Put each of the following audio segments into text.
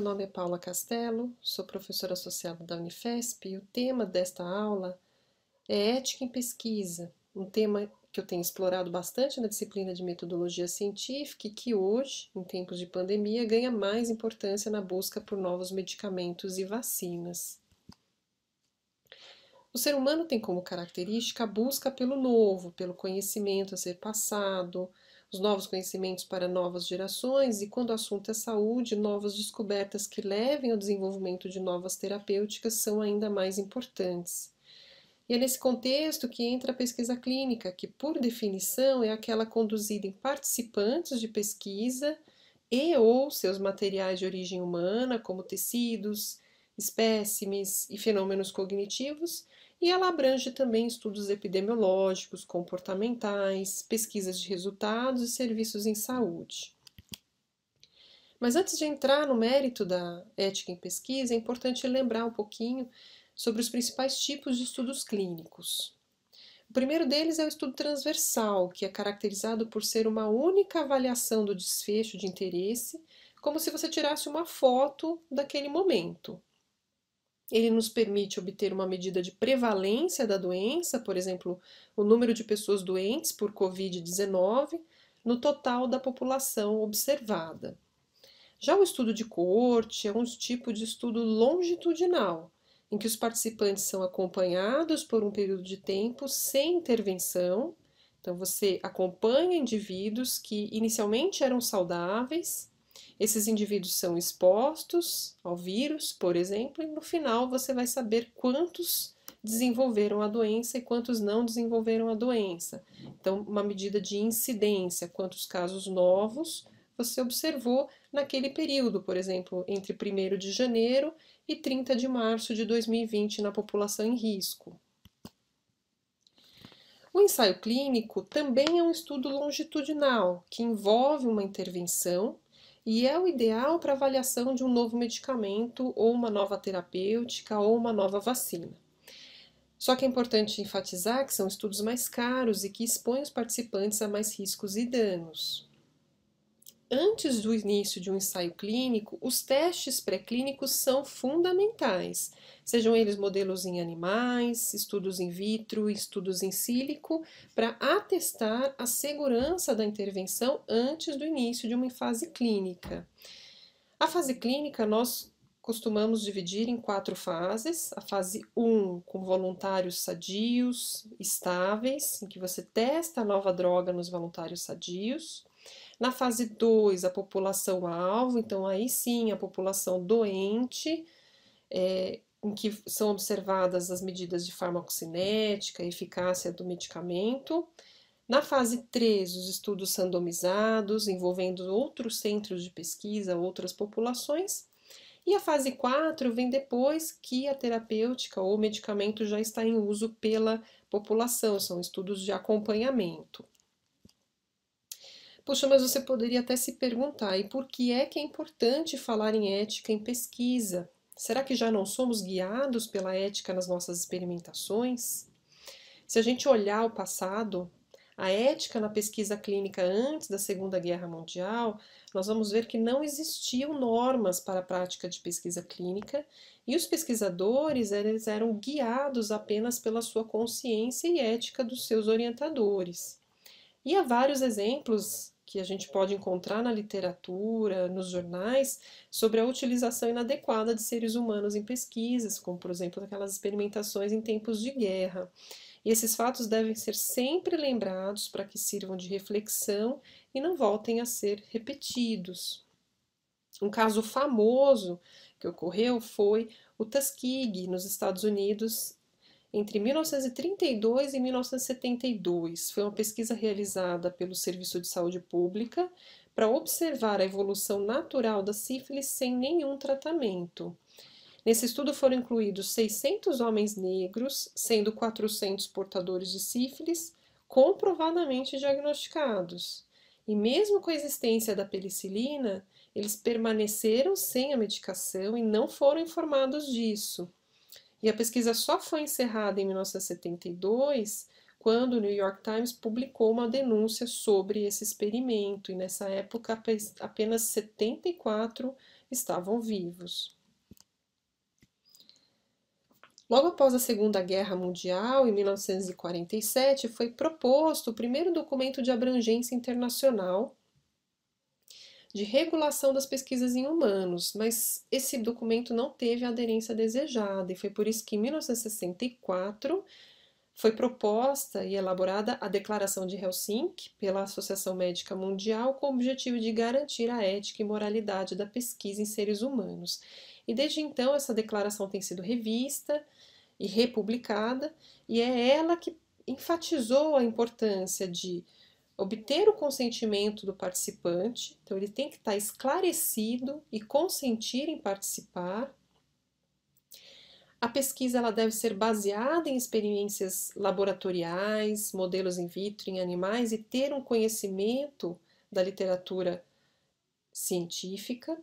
meu nome é Paula Castelo, sou professora associada da Unifesp e o tema desta aula é Ética em Pesquisa, um tema que eu tenho explorado bastante na disciplina de metodologia científica e que hoje, em tempos de pandemia, ganha mais importância na busca por novos medicamentos e vacinas. O ser humano tem como característica a busca pelo novo, pelo conhecimento a ser passado, os novos conhecimentos para novas gerações e, quando o assunto é saúde, novas descobertas que levem ao desenvolvimento de novas terapêuticas são ainda mais importantes. E é nesse contexto que entra a pesquisa clínica, que, por definição, é aquela conduzida em participantes de pesquisa e ou seus materiais de origem humana, como tecidos, espécimes e fenômenos cognitivos, e ela abrange também estudos epidemiológicos, comportamentais, pesquisas de resultados e serviços em saúde. Mas antes de entrar no mérito da ética em pesquisa, é importante lembrar um pouquinho sobre os principais tipos de estudos clínicos. O primeiro deles é o estudo transversal, que é caracterizado por ser uma única avaliação do desfecho de interesse, como se você tirasse uma foto daquele momento ele nos permite obter uma medida de prevalência da doença, por exemplo, o número de pessoas doentes por Covid-19 no total da população observada. Já o estudo de coorte é um tipo de estudo longitudinal, em que os participantes são acompanhados por um período de tempo sem intervenção. Então, você acompanha indivíduos que inicialmente eram saudáveis esses indivíduos são expostos ao vírus, por exemplo, e no final você vai saber quantos desenvolveram a doença e quantos não desenvolveram a doença. Então, uma medida de incidência, quantos casos novos você observou naquele período, por exemplo, entre 1 de janeiro e 30 de março de 2020 na população em risco. O ensaio clínico também é um estudo longitudinal que envolve uma intervenção e é o ideal para avaliação de um novo medicamento ou uma nova terapêutica ou uma nova vacina. Só que é importante enfatizar que são estudos mais caros e que expõem os participantes a mais riscos e danos antes do início de um ensaio clínico, os testes pré-clínicos são fundamentais, sejam eles modelos em animais, estudos in vitro, estudos em sílico, para atestar a segurança da intervenção antes do início de uma fase clínica. A fase clínica nós costumamos dividir em quatro fases: a fase 1, com voluntários sadios, estáveis, em que você testa a nova droga nos voluntários sadios. Na fase 2, a população alvo, então aí sim a população doente, é, em que são observadas as medidas de farmacocinética, eficácia do medicamento. Na fase 3, os estudos randomizados, envolvendo outros centros de pesquisa, outras populações. E a fase 4 vem depois que a terapêutica ou medicamento já está em uso pela população, são estudos de acompanhamento. Poxa, mas você poderia até se perguntar: e por que é que é importante falar em ética em pesquisa? Será que já não somos guiados pela ética nas nossas experimentações? Se a gente olhar o passado, a ética na pesquisa clínica antes da Segunda Guerra Mundial, nós vamos ver que não existiam normas para a prática de pesquisa clínica e os pesquisadores eles eram guiados apenas pela sua consciência e ética dos seus orientadores. E há vários exemplos que a gente pode encontrar na literatura, nos jornais, sobre a utilização inadequada de seres humanos em pesquisas, como por exemplo aquelas experimentações em tempos de guerra. E esses fatos devem ser sempre lembrados para que sirvam de reflexão e não voltem a ser repetidos. Um caso famoso que ocorreu foi o Tuskegee, nos Estados Unidos, entre 1932 e 1972. Foi uma pesquisa realizada pelo Serviço de Saúde Pública para observar a evolução natural da sífilis sem nenhum tratamento. Nesse estudo foram incluídos 600 homens negros, sendo 400 portadores de sífilis, comprovadamente diagnosticados. E mesmo com a existência da penicilina, eles permaneceram sem a medicação e não foram informados disso. E a pesquisa só foi encerrada em 1972, quando o New York Times publicou uma denúncia sobre esse experimento, e nessa época apenas 74 estavam vivos. Logo após a Segunda Guerra Mundial, em 1947, foi proposto o primeiro documento de abrangência internacional de regulação das pesquisas em humanos, mas esse documento não teve a aderência desejada e foi por isso que em 1964 foi proposta e elaborada a Declaração de Helsinki pela Associação Médica Mundial com o objetivo de garantir a ética e moralidade da pesquisa em seres humanos. E desde então essa declaração tem sido revista e republicada, e é ela que enfatizou a importância de obter o consentimento do participante, então ele tem que estar esclarecido e consentir em participar. A pesquisa ela deve ser baseada em experiências laboratoriais, modelos in vitro em animais e ter um conhecimento da literatura científica.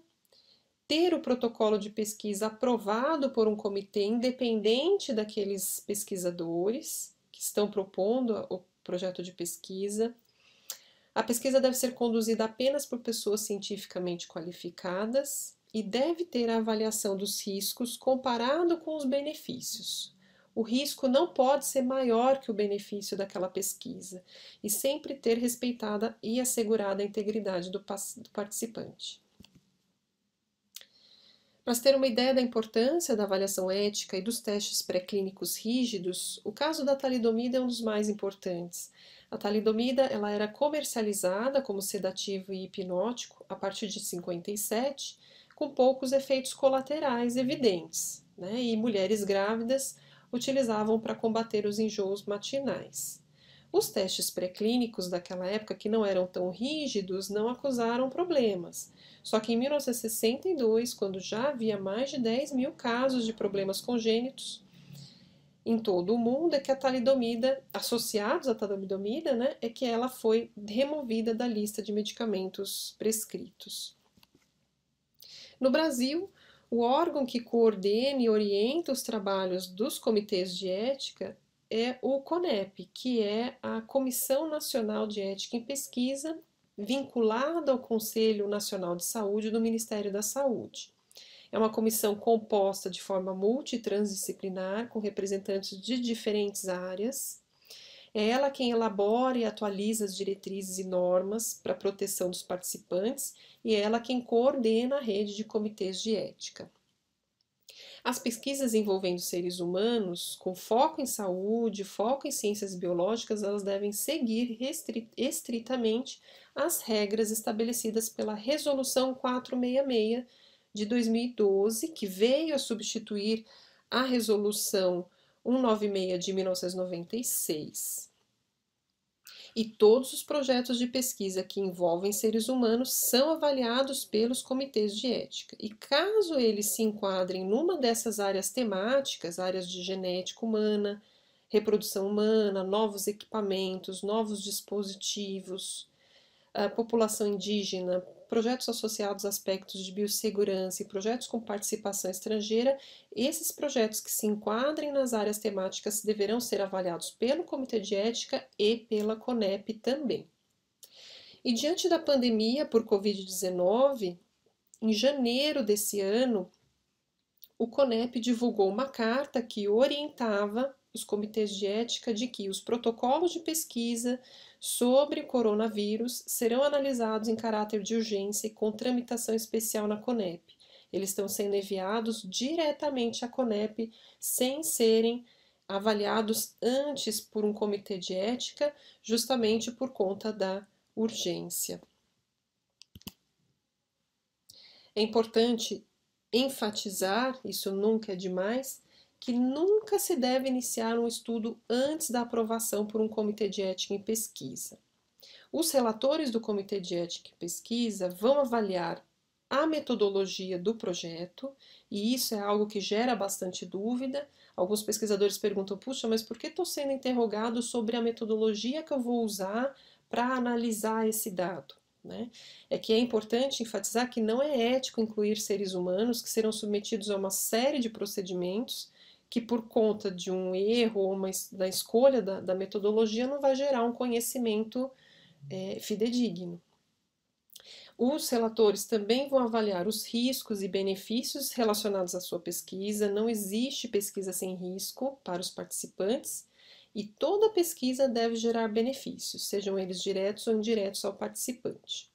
Ter o protocolo de pesquisa aprovado por um comitê independente daqueles pesquisadores que estão propondo o projeto de pesquisa a pesquisa deve ser conduzida apenas por pessoas cientificamente qualificadas e deve ter a avaliação dos riscos comparado com os benefícios. O risco não pode ser maior que o benefício daquela pesquisa e sempre ter respeitada e assegurada a integridade do participante. Para se ter uma ideia da importância da avaliação ética e dos testes pré-clínicos rígidos, o caso da talidomida é um dos mais importantes. A talidomida ela era comercializada como sedativo e hipnótico a partir de 57, com poucos efeitos colaterais evidentes, né? e mulheres grávidas utilizavam para combater os enjoos matinais. Os testes pré-clínicos daquela época, que não eram tão rígidos, não acusaram problemas. Só que em 1962, quando já havia mais de 10 mil casos de problemas congênitos em todo o mundo, é que a talidomida, associados à talidomida, né, é que ela foi removida da lista de medicamentos prescritos. No Brasil, o órgão que coordena e orienta os trabalhos dos comitês de ética é o CONEP, que é a Comissão Nacional de Ética em Pesquisa, vinculada ao Conselho Nacional de Saúde do Ministério da Saúde. É uma comissão composta de forma multitransdisciplinar, com representantes de diferentes áreas. É ela quem elabora e atualiza as diretrizes e normas para a proteção dos participantes e é ela quem coordena a rede de comitês de ética. As pesquisas envolvendo seres humanos, com foco em saúde, foco em ciências biológicas, elas devem seguir estritamente as regras estabelecidas pela Resolução 466 de 2012, que veio a substituir a Resolução 196 de 1996 e todos os projetos de pesquisa que envolvem seres humanos são avaliados pelos comitês de ética. E caso eles se enquadrem numa dessas áreas temáticas, áreas de genética humana, reprodução humana, novos equipamentos, novos dispositivos, população indígena, projetos associados a aspectos de biossegurança e projetos com participação estrangeira, esses projetos que se enquadrem nas áreas temáticas deverão ser avaliados pelo Comitê de Ética e pela CONEP também. E diante da pandemia por Covid-19, em janeiro desse ano, o CONEP divulgou uma carta que orientava os comitês de ética de que os protocolos de pesquisa, sobre coronavírus serão analisados em caráter de urgência e com tramitação especial na CONEP. Eles estão sendo enviados diretamente à CONEP sem serem avaliados antes por um comitê de ética, justamente por conta da urgência. É importante enfatizar, isso nunca é demais, que nunca se deve iniciar um estudo antes da aprovação por um comitê de ética em pesquisa. Os relatores do comitê de ética e pesquisa vão avaliar a metodologia do projeto, e isso é algo que gera bastante dúvida. Alguns pesquisadores perguntam: puxa, mas por que estou sendo interrogado sobre a metodologia que eu vou usar para analisar esse dado? Né? É que é importante enfatizar que não é ético incluir seres humanos que serão submetidos a uma série de procedimentos que por conta de um erro ou uma, da escolha da, da metodologia não vai gerar um conhecimento é, fidedigno. Os relatores também vão avaliar os riscos e benefícios relacionados à sua pesquisa. Não existe pesquisa sem risco para os participantes e toda pesquisa deve gerar benefícios, sejam eles diretos ou indiretos ao participante.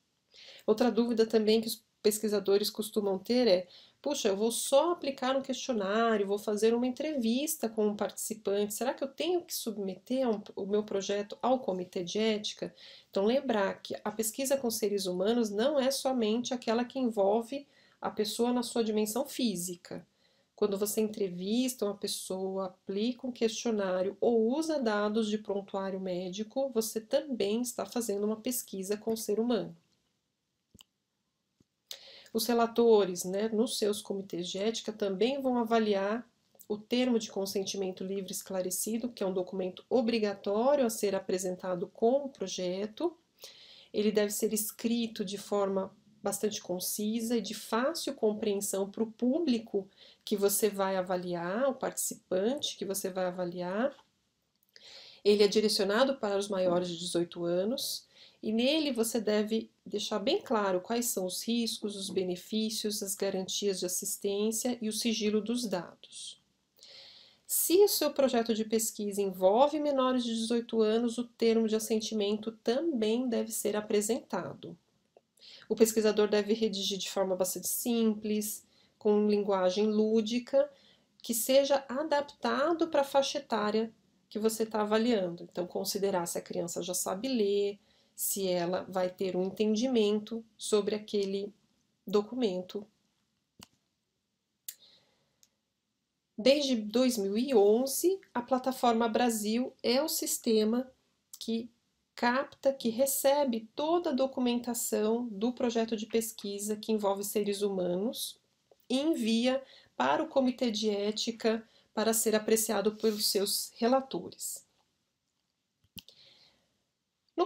Outra dúvida também que os pesquisadores costumam ter é Puxa, eu vou só aplicar um questionário, vou fazer uma entrevista com um participante. Será que eu tenho que submeter um, o meu projeto ao comitê de ética? Então, lembrar que a pesquisa com seres humanos não é somente aquela que envolve a pessoa na sua dimensão física. Quando você entrevista uma pessoa, aplica um questionário ou usa dados de prontuário médico, você também está fazendo uma pesquisa com o ser humano. Os relatores, né, nos seus comitês de ética, também vão avaliar o termo de consentimento livre esclarecido, que é um documento obrigatório a ser apresentado com o projeto. Ele deve ser escrito de forma bastante concisa e de fácil compreensão para o público que você vai avaliar, o participante que você vai avaliar. Ele é direcionado para os maiores de 18 anos e nele você deve deixar bem claro quais são os riscos, os benefícios, as garantias de assistência e o sigilo dos dados. Se o seu projeto de pesquisa envolve menores de 18 anos, o termo de assentimento também deve ser apresentado. O pesquisador deve redigir de forma bastante simples, com linguagem lúdica, que seja adaptado para a faixa etária que você está avaliando. Então, considerar se a criança já sabe ler, se ela vai ter um entendimento sobre aquele documento. Desde 2011, a plataforma Brasil é o sistema que capta, que recebe toda a documentação do projeto de pesquisa que envolve seres humanos e envia para o Comitê de Ética para ser apreciado pelos seus relatores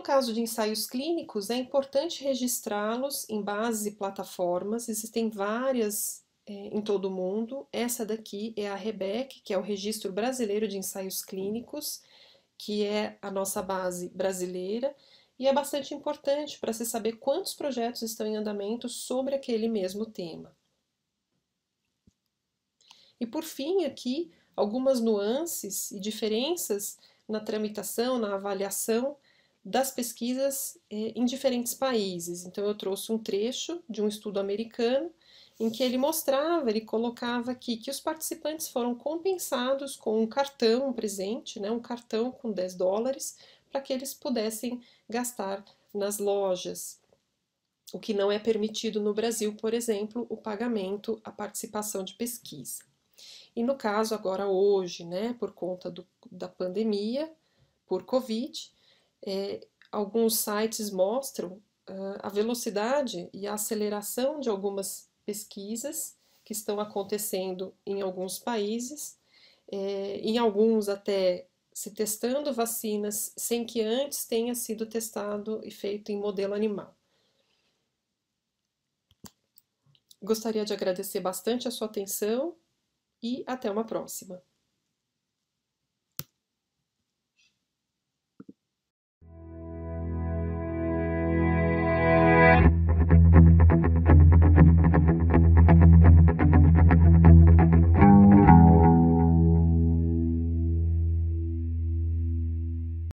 caso de ensaios clínicos, é importante registrá-los em bases e plataformas, existem várias é, em todo o mundo. Essa daqui é a REBEC, que é o Registro Brasileiro de Ensaios Clínicos, que é a nossa base brasileira e é bastante importante para se saber quantos projetos estão em andamento sobre aquele mesmo tema. E por fim, aqui algumas nuances e diferenças na tramitação, na avaliação das pesquisas eh, em diferentes países. Então, eu trouxe um trecho de um estudo americano em que ele mostrava, ele colocava aqui que os participantes foram compensados com um cartão, um presente, né, um cartão com 10 dólares, para que eles pudessem gastar nas lojas. O que não é permitido no Brasil, por exemplo, o pagamento, a participação de pesquisa. E no caso, agora hoje, né, por conta do, da pandemia, por Covid, é, alguns sites mostram uh, a velocidade e a aceleração de algumas pesquisas que estão acontecendo em alguns países, é, em alguns até se testando vacinas sem que antes tenha sido testado e feito em modelo animal. Gostaria de agradecer bastante a sua atenção e até uma próxima.